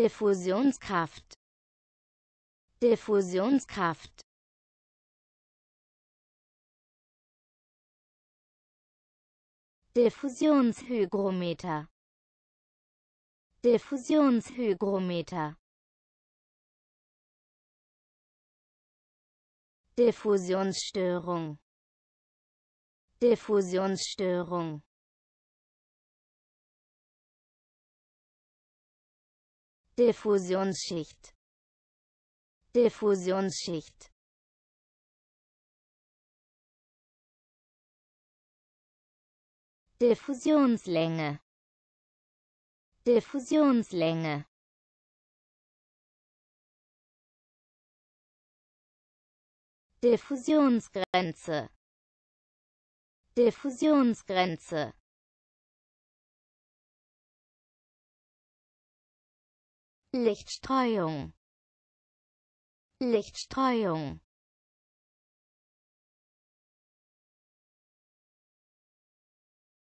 Diffusionskraft Diffusionskraft Diffusionshygrometer Diffusionshygrometer Diffusionsstörung Diffusionsstörung Diffusionsschicht Diffusionsschicht Diffusionslänge Diffusionslänge Diffusionsgrenze Diffusionsgrenze Lichtstreuung Lichtstreuung